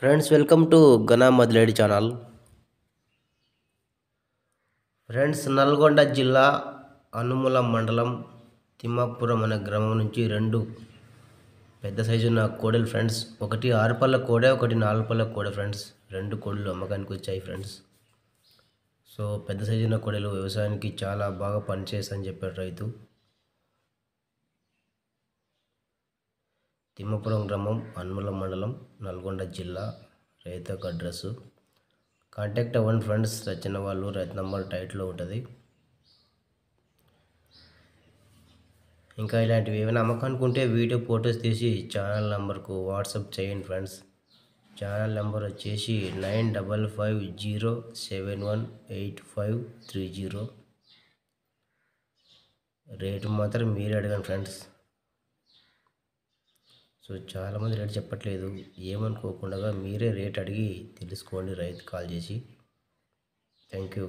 friends welcome to గనా మదిలేడి channel friends Nalgonda జిల్లా అనుముల మండలం తిమ్మాపురం అనే గ్రామం నుంచి రెండు పెద్ద సైజు ఉన్న కోడలు ఫ్రెండ్స్ ఒకటి ఆరుపల్ల కోడే ఒకటి నాలుగుపల్ల కోడ ఫ్రెండ్స్ రెండు కోడలు అమ్మకానికి వచ్చాయి ఫ్రెండ్స్ సో పెద్ద సైజు ఉన్న కోడలు వ్యవసాయానికి చాలా బాగా పనిచేస్తాయని చెప్పారు రైతు తిమ్మపురం గ్రామం అన్ముల మండలం నల్గొండ జిల్లా రైతు అడ్రస్సు కాంటాక్ట్ అవ్వండి ఫ్రెండ్స్ రచన వాళ్ళు రైతు నంబర్ టైట్లో ఉంటుంది ఇంకా ఇలాంటివి ఏమైనా అనుకుంటే వీడియో ఫొటోస్ తీసి ఛానల్ నెంబర్కు వాట్సాప్ చేయండి ఫ్రెండ్స్ ఛానల్ నెంబర్ వచ్చేసి nine double five zero seven one eight five three zero rate మాత్రం మీరు అడగండి ఫ్రెండ్స్ సో చాలామంది రేట్ చెప్పట్లేదు ఏమనుకోకుండా మీరే రేట్ అడిగి తెలుసుకోండి రైతు కాల్ చేసి థ్యాంక్ యూ